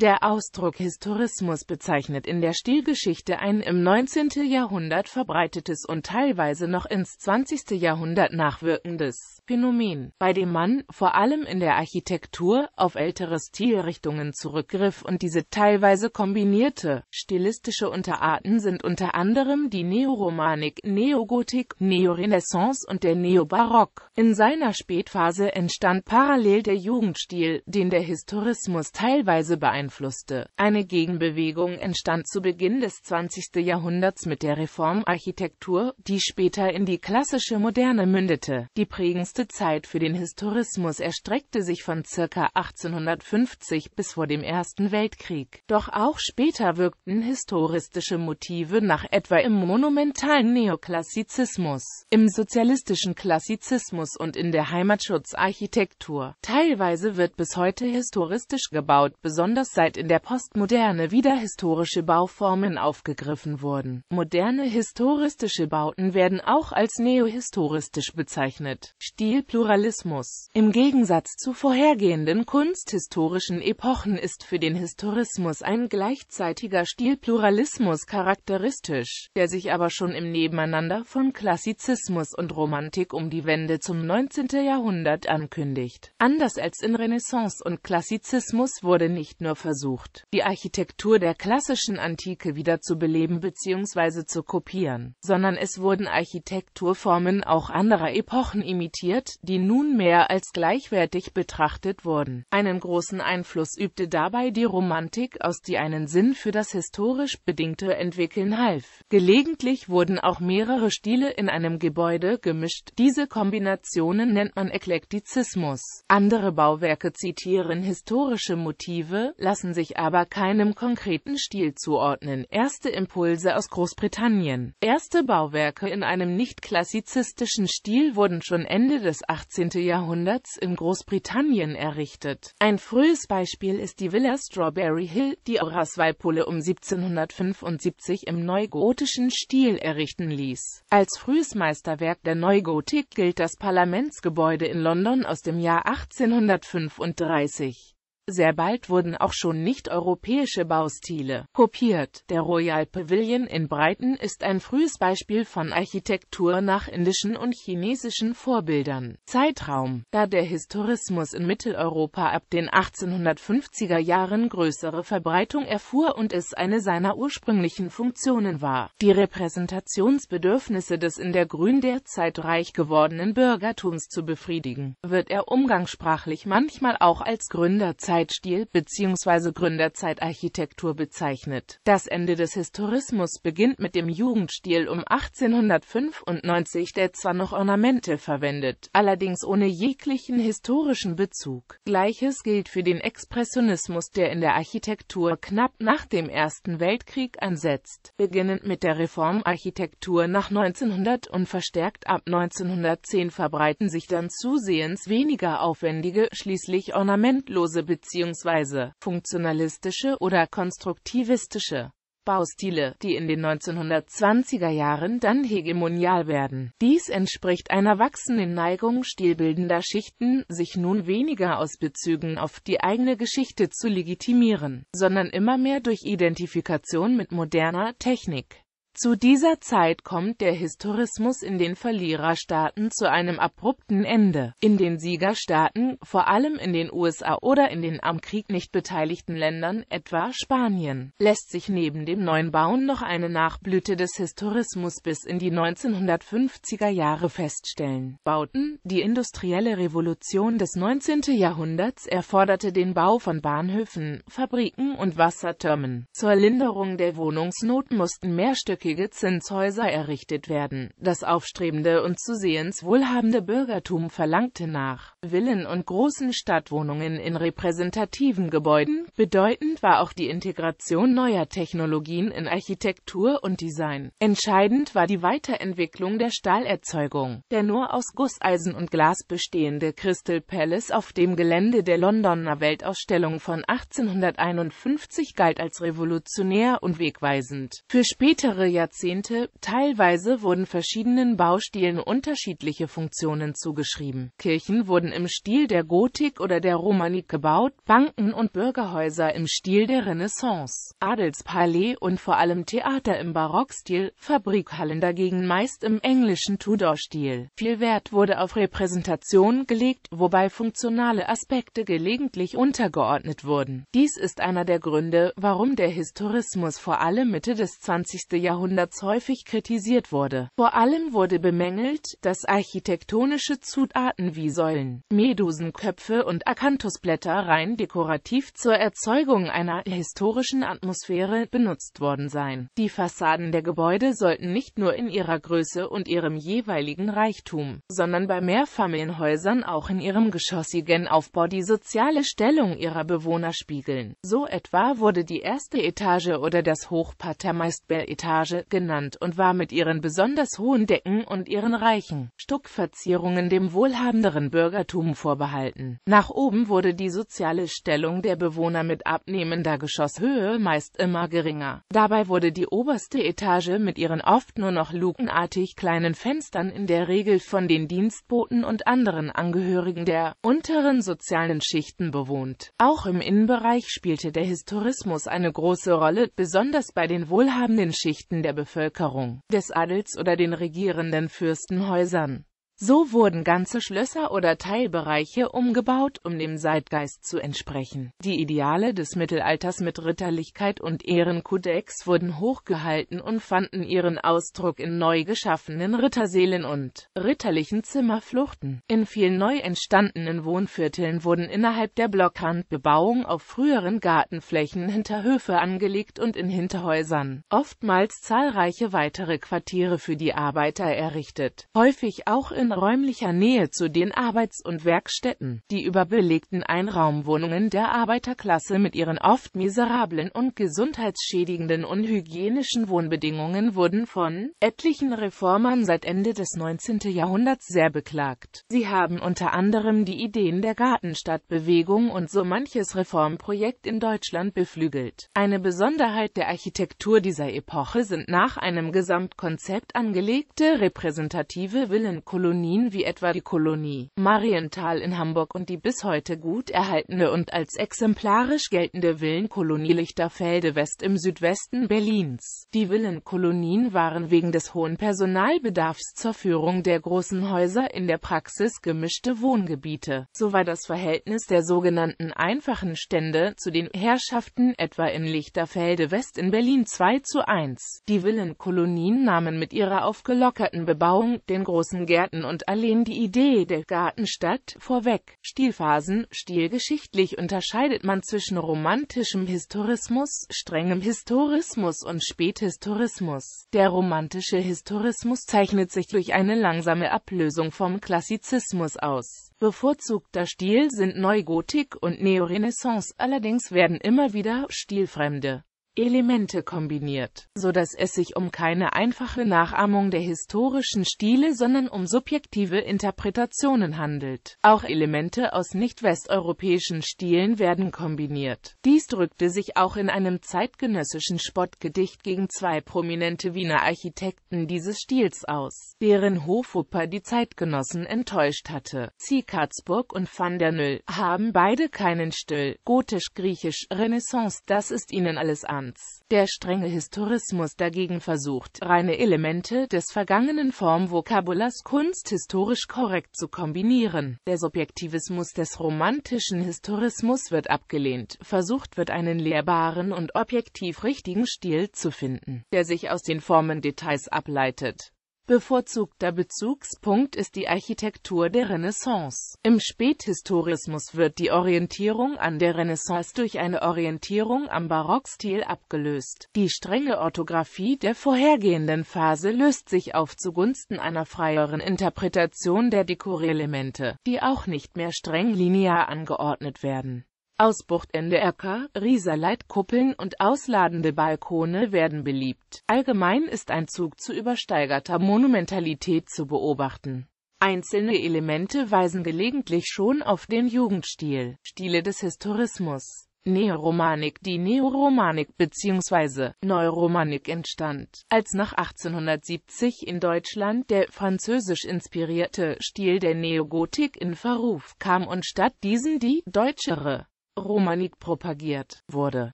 Der Ausdruck Historismus bezeichnet in der Stilgeschichte ein im 19. Jahrhundert verbreitetes und teilweise noch ins 20. Jahrhundert nachwirkendes Phänomen, bei dem man, vor allem in der Architektur, auf ältere Stilrichtungen zurückgriff und diese teilweise kombinierte. Stilistische Unterarten sind unter anderem die Neoromanik, Neogotik, Neorenaissance und der Neobarock. In seiner Spätphase entstand parallel der Jugendstil, den der Historismus teilweise beeinflusst beeinflusste. Eine Gegenbewegung entstand zu Beginn des 20. Jahrhunderts mit der Reformarchitektur, die später in die klassische Moderne mündete. Die prägendste Zeit für den Historismus erstreckte sich von ca. 1850 bis vor dem Ersten Weltkrieg. Doch auch später wirkten historistische Motive nach etwa im monumentalen Neoklassizismus, im sozialistischen Klassizismus und in der Heimatschutzarchitektur. Teilweise wird bis heute historistisch gebaut, besonders seit in der Postmoderne wieder historische Bauformen aufgegriffen wurden. Moderne historistische Bauten werden auch als neohistoristisch bezeichnet. Stilpluralismus Im Gegensatz zu vorhergehenden kunsthistorischen Epochen ist für den Historismus ein gleichzeitiger Stilpluralismus charakteristisch, der sich aber schon im Nebeneinander von Klassizismus und Romantik um die Wende zum 19. Jahrhundert ankündigt. Anders als in Renaissance und Klassizismus wurde nicht nur für versucht, die Architektur der klassischen Antike wiederzubeleben bzw. zu kopieren, sondern es wurden Architekturformen auch anderer Epochen imitiert, die nunmehr als gleichwertig betrachtet wurden. Einen großen Einfluss übte dabei die Romantik aus, die einen Sinn für das historisch bedingte Entwickeln half. Gelegentlich wurden auch mehrere Stile in einem Gebäude gemischt. Diese Kombinationen nennt man Eklektizismus. Andere Bauwerke zitieren historische Motive, lassen lassen sich aber keinem konkreten Stil zuordnen. Erste Impulse aus Großbritannien Erste Bauwerke in einem nicht klassizistischen Stil wurden schon Ende des 18. Jahrhunderts in Großbritannien errichtet. Ein frühes Beispiel ist die Villa Strawberry Hill, die Horace Walpole um 1775 im neugotischen Stil errichten ließ. Als frühes Meisterwerk der Neugotik gilt das Parlamentsgebäude in London aus dem Jahr 1835. Sehr bald wurden auch schon nicht-europäische Baustile kopiert. Der Royal Pavilion in Breiten ist ein frühes Beispiel von Architektur nach indischen und chinesischen Vorbildern. Zeitraum Da der Historismus in Mitteleuropa ab den 1850er Jahren größere Verbreitung erfuhr und es eine seiner ursprünglichen Funktionen war, die Repräsentationsbedürfnisse des in der Grün derzeit reich gewordenen Bürgertums zu befriedigen, wird er umgangssprachlich manchmal auch als Gründerzeit Zeitstil bzw. Gründerzeitarchitektur bezeichnet. Das Ende des Historismus beginnt mit dem Jugendstil um 1895, der zwar noch Ornamente verwendet, allerdings ohne jeglichen historischen Bezug. Gleiches gilt für den Expressionismus, der in der Architektur knapp nach dem Ersten Weltkrieg ansetzt, beginnend mit der Reformarchitektur nach 1900 und verstärkt ab 1910 verbreiten sich dann zusehends weniger aufwendige, schließlich ornamentlose Beziehungen bzw. funktionalistische oder konstruktivistische Baustile, die in den 1920er Jahren dann hegemonial werden. Dies entspricht einer wachsenden Neigung stilbildender Schichten, sich nun weniger aus Bezügen auf die eigene Geschichte zu legitimieren, sondern immer mehr durch Identifikation mit moderner Technik zu dieser Zeit kommt der Historismus in den Verliererstaaten zu einem abrupten Ende. In den Siegerstaaten, vor allem in den USA oder in den am Krieg nicht beteiligten Ländern, etwa Spanien, lässt sich neben dem neuen Bauen noch eine Nachblüte des Historismus bis in die 1950er Jahre feststellen. Bauten Die industrielle Revolution des 19. Jahrhunderts erforderte den Bau von Bahnhöfen, Fabriken und Wassertürmen. Zur Linderung der Wohnungsnot mussten mehrstöckige hochhackige Zinshäuser errichtet werden. Das aufstrebende und zusehends wohlhabende Bürgertum verlangte nach Villen und großen Stadtwohnungen in repräsentativen Gebäuden. Bedeutend war auch die Integration neuer Technologien in Architektur und Design. Entscheidend war die Weiterentwicklung der Stahlerzeugung. Der nur aus Gusseisen und Glas bestehende Crystal Palace auf dem Gelände der Londoner Weltausstellung von 1851 galt als revolutionär und wegweisend für spätere Jahrzehnte, teilweise wurden verschiedenen Baustilen unterschiedliche Funktionen zugeschrieben. Kirchen wurden im Stil der Gotik oder der Romanik gebaut, Banken und Bürgerhäuser im Stil der Renaissance, Adelspalais und vor allem Theater im Barockstil, Fabrikhallen dagegen meist im englischen Tudor-Stil. Viel Wert wurde auf Repräsentation gelegt, wobei funktionale Aspekte gelegentlich untergeordnet wurden. Dies ist einer der Gründe, warum der Historismus vor allem Mitte des 20. Jahrhunderts Jahrhunderts häufig kritisiert wurde. Vor allem wurde bemängelt, dass architektonische Zutaten wie Säulen, Medusenköpfe und Akanthusblätter rein dekorativ zur Erzeugung einer historischen Atmosphäre benutzt worden seien. Die Fassaden der Gebäude sollten nicht nur in ihrer Größe und ihrem jeweiligen Reichtum, sondern bei Mehrfamilienhäusern auch in ihrem geschossigen Aufbau die soziale Stellung ihrer Bewohner spiegeln. So etwa wurde die erste Etage oder das Hochparterre meist Bel-Etage Etage genannt und war mit ihren besonders hohen Decken und ihren reichen Stuckverzierungen dem wohlhabenderen Bürgertum vorbehalten. Nach oben wurde die soziale Stellung der Bewohner mit abnehmender Geschosshöhe meist immer geringer. Dabei wurde die oberste Etage mit ihren oft nur noch lukenartig kleinen Fenstern in der Regel von den Dienstboten und anderen Angehörigen der unteren sozialen Schichten bewohnt. Auch im Innenbereich spielte der Historismus eine große Rolle, besonders bei den wohlhabenden Schichten Seiten der Bevölkerung, des Adels oder den regierenden Fürstenhäusern so wurden ganze Schlösser oder Teilbereiche umgebaut, um dem Zeitgeist zu entsprechen. Die Ideale des Mittelalters mit Ritterlichkeit und Ehrenkodex wurden hochgehalten und fanden ihren Ausdruck in neu geschaffenen Ritterseelen und ritterlichen Zimmerfluchten. In vielen neu entstandenen Wohnvierteln wurden innerhalb der Blockrandbebauung auf früheren Gartenflächen hinter Höfe angelegt und in Hinterhäusern oftmals zahlreiche weitere Quartiere für die Arbeiter errichtet, häufig auch in in räumlicher Nähe zu den Arbeits- und Werkstätten. Die überbelegten Einraumwohnungen der Arbeiterklasse mit ihren oft miserablen und gesundheitsschädigenden unhygienischen Wohnbedingungen wurden von etlichen Reformern seit Ende des 19. Jahrhunderts sehr beklagt. Sie haben unter anderem die Ideen der Gartenstadtbewegung und so manches Reformprojekt in Deutschland beflügelt. Eine Besonderheit der Architektur dieser Epoche sind nach einem Gesamtkonzept angelegte repräsentative Villenkolonien Kolonien wie etwa die Kolonie Marienthal in Hamburg und die bis heute gut erhaltene und als exemplarisch geltende Villenkolonie Lichterfelde West im Südwesten Berlins. Die Villenkolonien waren wegen des hohen Personalbedarfs zur Führung der großen Häuser in der Praxis gemischte Wohngebiete. So war das Verhältnis der sogenannten einfachen Stände zu den Herrschaften etwa in Lichterfelde West in Berlin 2 zu 1. Die Villenkolonien nahmen mit ihrer aufgelockerten Bebauung, den großen Gärten und allein die Idee der Gartenstadt vorweg. Stilphasen Stilgeschichtlich unterscheidet man zwischen romantischem Historismus, strengem Historismus und Späthistorismus. Der romantische Historismus zeichnet sich durch eine langsame Ablösung vom Klassizismus aus. Bevorzugter Stil sind Neugotik und Neorenaissance, allerdings werden immer wieder stilfremde Elemente kombiniert, so dass es sich um keine einfache Nachahmung der historischen Stile, sondern um subjektive Interpretationen handelt. Auch Elemente aus nicht-westeuropäischen Stilen werden kombiniert. Dies drückte sich auch in einem zeitgenössischen Spottgedicht gegen zwei prominente Wiener Architekten dieses Stils aus, deren Hofoper die Zeitgenossen enttäuscht hatte. Ziekartsburg und van der Nüll haben beide keinen Still, gotisch-griechisch, Renaissance, das ist ihnen alles an. Substanz. Der strenge Historismus dagegen versucht, reine Elemente des vergangenen Formvokabulars kunsthistorisch korrekt zu kombinieren. Der Subjektivismus des romantischen Historismus wird abgelehnt, versucht wird einen lehrbaren und objektiv richtigen Stil zu finden, der sich aus den Formendetails ableitet. Bevorzugter Bezugspunkt ist die Architektur der Renaissance. Im Späthistorismus wird die Orientierung an der Renaissance durch eine Orientierung am Barockstil abgelöst. Die strenge Orthographie der vorhergehenden Phase löst sich auf zugunsten einer freieren Interpretation der Dekorelemente, die auch nicht mehr streng linear angeordnet werden Ausbuchtende Äcker, Rieserleitkuppeln und ausladende Balkone werden beliebt. Allgemein ist ein Zug zu übersteigerter Monumentalität zu beobachten. Einzelne Elemente weisen gelegentlich schon auf den Jugendstil, Stile des Historismus. Neoromanik Die Neoromanik bzw. Neuromanik entstand, als nach 1870 in Deutschland der französisch inspirierte Stil der Neogotik in Verruf kam und statt diesen die deutschere Romanik propagiert wurde.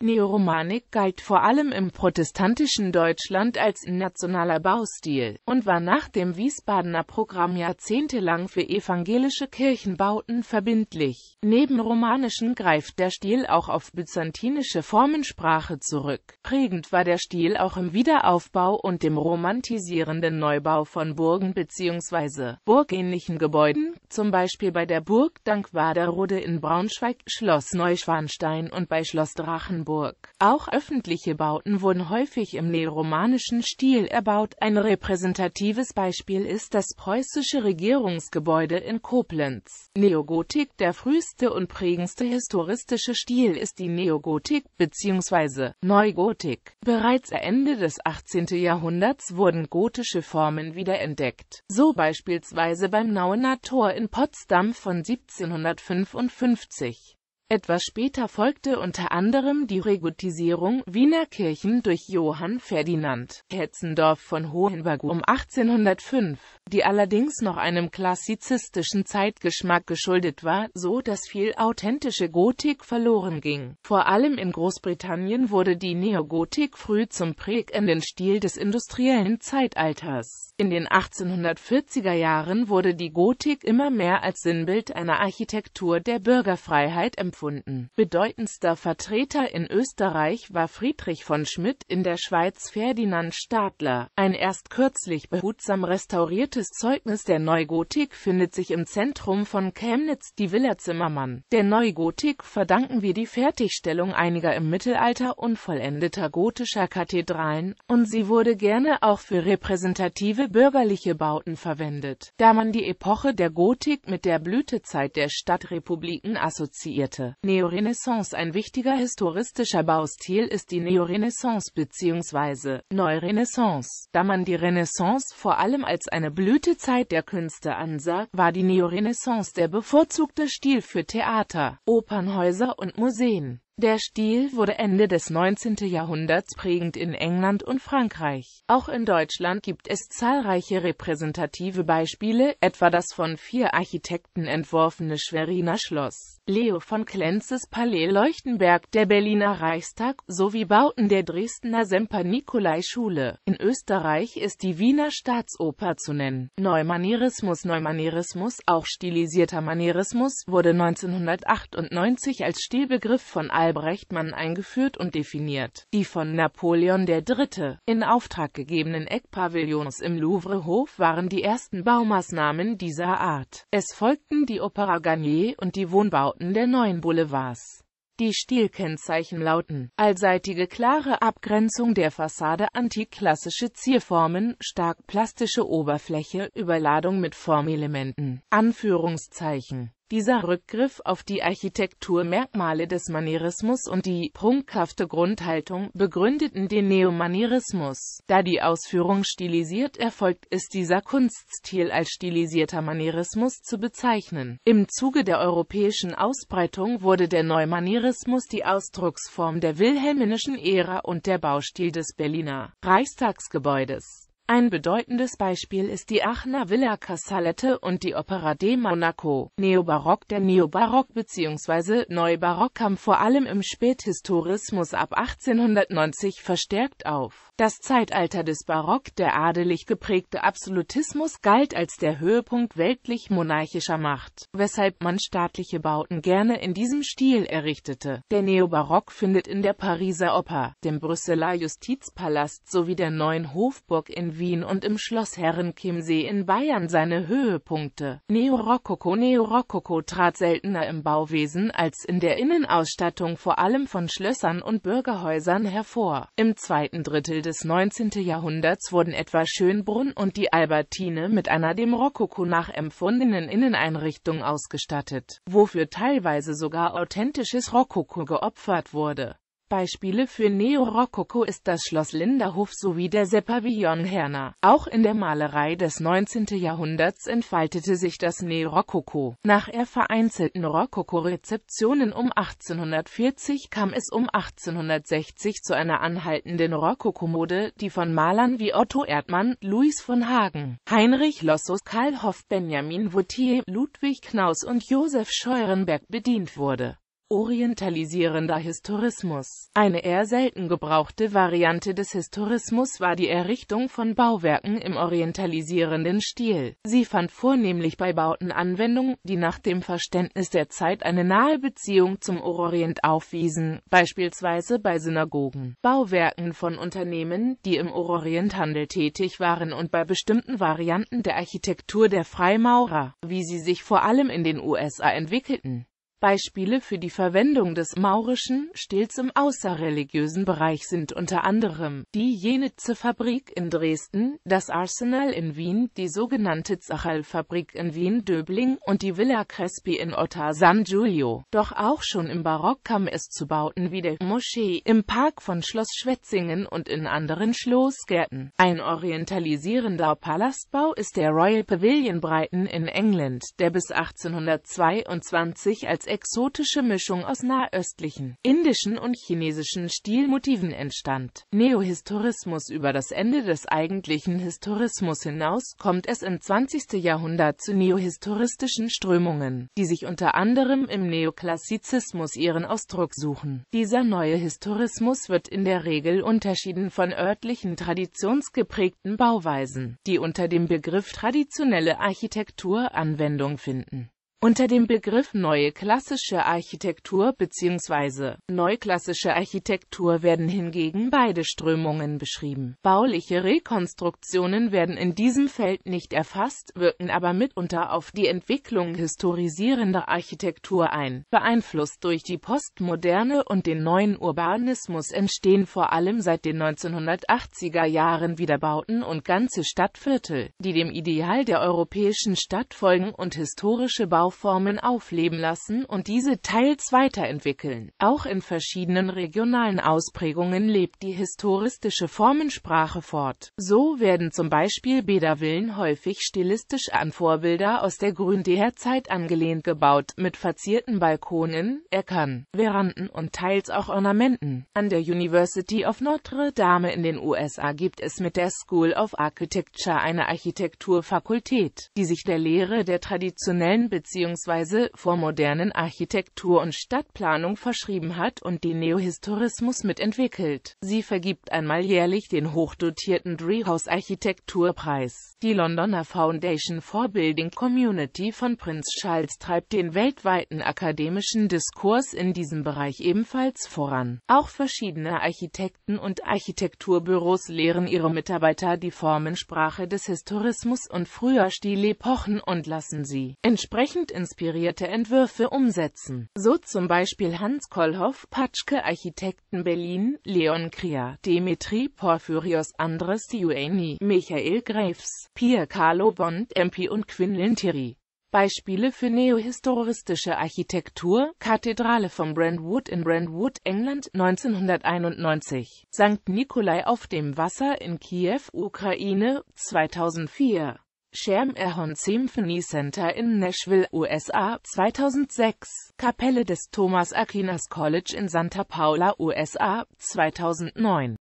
Neoromanik galt vor allem im protestantischen Deutschland als nationaler Baustil und war nach dem Wiesbadener Programm jahrzehntelang für evangelische Kirchenbauten verbindlich. Neben romanischen greift der Stil auch auf byzantinische Formensprache zurück. Prägend war der Stil auch im Wiederaufbau und dem romantisierenden Neubau von Burgen bzw. burgähnlichen Gebäuden, zum Beispiel bei der Burg Dankwaderode in Braunschweig, Schloss Neu Neuschwanstein und bei Schloss Drachenburg. Auch öffentliche Bauten wurden häufig im neoromanischen Stil erbaut. Ein repräsentatives Beispiel ist das preußische Regierungsgebäude in Koblenz. Neogotik Der früheste und prägendste historistische Stil ist die Neogotik bzw. Neugotik. Bereits Ende des 18. Jahrhunderts wurden gotische Formen wiederentdeckt, so beispielsweise beim Nauener Tor in Potsdam von 1755. Etwas später folgte unter anderem die Regotisierung Wiener Kirchen durch Johann Ferdinand Hetzendorf von Hohenberg um 1805, die allerdings noch einem klassizistischen Zeitgeschmack geschuldet war, so dass viel authentische Gotik verloren ging. Vor allem in Großbritannien wurde die Neogotik früh zum prägenden Stil des industriellen Zeitalters. In den 1840er Jahren wurde die Gotik immer mehr als Sinnbild einer Architektur der Bürgerfreiheit empfunden stattgefunden. Bedeutendster Vertreter in Österreich war Friedrich von Schmidt, in der Schweiz Ferdinand Stadler. Ein erst kürzlich behutsam restauriertes Zeugnis der Neugotik findet sich im Zentrum von Chemnitz, die Villa Zimmermann. Der Neugotik verdanken wir die Fertigstellung einiger im Mittelalter unvollendeter gotischer Kathedralen, und sie wurde gerne auch für repräsentative bürgerliche Bauten verwendet, da man die Epoche der Gotik mit der Blütezeit der Stadtrepubliken assoziierte Neorenaissance Ein wichtiger historistischer Baustil ist die Neorenaissance bzw. Neurenaissance. Da man die Renaissance vor allem als eine Blütezeit der Künste ansah, war die Neorenaissance der bevorzugte Stil für Theater, Opernhäuser und Museen. Der Stil wurde Ende des 19. Jahrhunderts prägend in England und Frankreich. Auch in Deutschland gibt es zahlreiche repräsentative Beispiele, etwa das von vier Architekten entworfene Schweriner Schloss, Leo von Klenzes Palais Leuchtenberg, der Berliner Reichstag, sowie Bauten der Dresdner Semper-Nikolai-Schule. In Österreich ist die Wiener Staatsoper zu nennen. Neumanierismus Neumanierismus, auch stilisierter Manierismus, wurde 1998 als Stilbegriff von Albrechtmann eingeführt und definiert. Die von Napoleon III. in Auftrag gegebenen Eckpavillons im Louvrehof waren die ersten Baumaßnahmen dieser Art. Es folgten die Opera Garnier und die Wohnbauten der neuen Boulevards. Die Stilkennzeichen lauten, allseitige klare Abgrenzung der Fassade, antiklassische Zierformen, stark plastische Oberfläche, Überladung mit Formelementen, Anführungszeichen. Dieser Rückgriff auf die Architekturmerkmale des Manierismus und die prunkhafte Grundhaltung begründeten den Neomanierismus. Da die Ausführung stilisiert erfolgt, ist dieser Kunststil als stilisierter Manierismus zu bezeichnen. Im Zuge der europäischen Ausbreitung wurde der Neumanierismus die Ausdrucksform der wilhelminischen Ära und der Baustil des Berliner Reichstagsgebäudes ein bedeutendes Beispiel ist die Aachener Villa Casalette und die Opera de Monaco. Neobarock Der Neobarock bzw. Neubarock kam vor allem im Späthistorismus ab 1890 verstärkt auf das Zeitalter des Barock, der adelig geprägte Absolutismus, galt als der Höhepunkt weltlich-monarchischer Macht, weshalb man staatliche Bauten gerne in diesem Stil errichtete. Der Neobarock findet in der Pariser Oper, dem Brüsseler Justizpalast sowie der neuen Hofburg in Wien und im Schloss Herrenchiemsee in Bayern seine Höhepunkte. Neorokoko Neorokoko trat seltener im Bauwesen als in der Innenausstattung vor allem von Schlössern und Bürgerhäusern hervor. Im zweiten Drittel des des 19. Jahrhunderts wurden etwa Schönbrunn und die Albertine mit einer dem Rokoko nachempfundenen Inneneinrichtung ausgestattet, wofür teilweise sogar authentisches Rokoko geopfert wurde Beispiele für Neorokoko ist das Schloss Linderhof sowie der Sepavillon Herner. Auch in der Malerei des 19. Jahrhunderts entfaltete sich das Neorokoko. Nach eher vereinzelten Rokoko-Rezeptionen um 1840 kam es um 1860 zu einer anhaltenden Rokoko-Mode, die von Malern wie Otto Erdmann, Louis von Hagen, Heinrich Lossos, Karl Hoff, Benjamin Vautier, Ludwig Knaus und Josef Scheurenberg bedient wurde Orientalisierender Historismus Eine eher selten gebrauchte Variante des Historismus war die Errichtung von Bauwerken im orientalisierenden Stil. Sie fand vornehmlich bei Bauten Anwendung, die nach dem Verständnis der Zeit eine nahe Beziehung zum Orient aufwiesen, beispielsweise bei Synagogen, Bauwerken von Unternehmen, die im Orienthandel tätig waren und bei bestimmten Varianten der Architektur der Freimaurer, wie sie sich vor allem in den USA entwickelten. Beispiele für die Verwendung des maurischen Stils im außerreligiösen Bereich sind unter anderem die Jenitze-Fabrik in Dresden, das Arsenal in Wien, die sogenannte zachal fabrik in Wien-Döbling und die Villa Crespi in Otta San Giulio. Doch auch schon im Barock kam es zu Bauten wie der Moschee im Park von Schloss Schwetzingen und in anderen Schlossgärten. Ein orientalisierender Palastbau ist der Royal Pavilion Breiten in England, der bis 1822 als exotische Mischung aus nahöstlichen, indischen und chinesischen Stilmotiven entstand. Neohistorismus Über das Ende des eigentlichen Historismus hinaus kommt es im 20. Jahrhundert zu neohistoristischen Strömungen, die sich unter anderem im Neoklassizismus ihren Ausdruck suchen. Dieser neue Historismus wird in der Regel unterschieden von örtlichen traditionsgeprägten Bauweisen, die unter dem Begriff traditionelle Architektur Anwendung finden unter dem Begriff Neue klassische Architektur bzw. Neuklassische Architektur werden hingegen beide Strömungen beschrieben. Bauliche Rekonstruktionen werden in diesem Feld nicht erfasst, wirken aber mitunter auf die Entwicklung historisierender Architektur ein. Beeinflusst durch die Postmoderne und den neuen Urbanismus entstehen vor allem seit den 1980er Jahren Wiederbauten und ganze Stadtviertel, die dem Ideal der europäischen Stadt folgen und historische Bau Laufformen aufleben lassen und diese teils weiterentwickeln. Auch in verschiedenen regionalen Ausprägungen lebt die historistische Formensprache fort. So werden zum Beispiel Bädervillen häufig stilistisch an Vorbilder aus der Gründeherzeit angelehnt gebaut, mit verzierten Balkonen, Äckern, Veranden und teils auch Ornamenten. An der University of Notre Dame in den USA gibt es mit der School of Architecture eine Architekturfakultät, die sich der Lehre der traditionellen Beziehungen bzw. modernen Architektur und Stadtplanung verschrieben hat und den Neohistorismus mitentwickelt. Sie vergibt einmal jährlich den hochdotierten Driehaus Architekturpreis. Die Londoner Foundation for Building Community von Prinz Charles treibt den weltweiten akademischen Diskurs in diesem Bereich ebenfalls voran. Auch verschiedene Architekten und Architekturbüros lehren ihre Mitarbeiter die Formensprache des Historismus und früher Stilepochen und lassen sie entsprechend inspirierte Entwürfe umsetzen. So zum Beispiel Hans Kollhoff, Patschke Architekten Berlin, Leon Kria, Dimitri Porphyrios Andres Diueni, Michael Graves, Pier Carlo Bond MP und Quinlin Thierry. Beispiele für neohistoristische Architektur, Kathedrale von Brentwood in Brentwood, England 1991, St. Nikolai auf dem Wasser in Kiew, Ukraine 2004. Sham Ehon Symphony Center in Nashville, USA, 2006, Kapelle des Thomas Aquinas College in Santa Paula, USA, 2009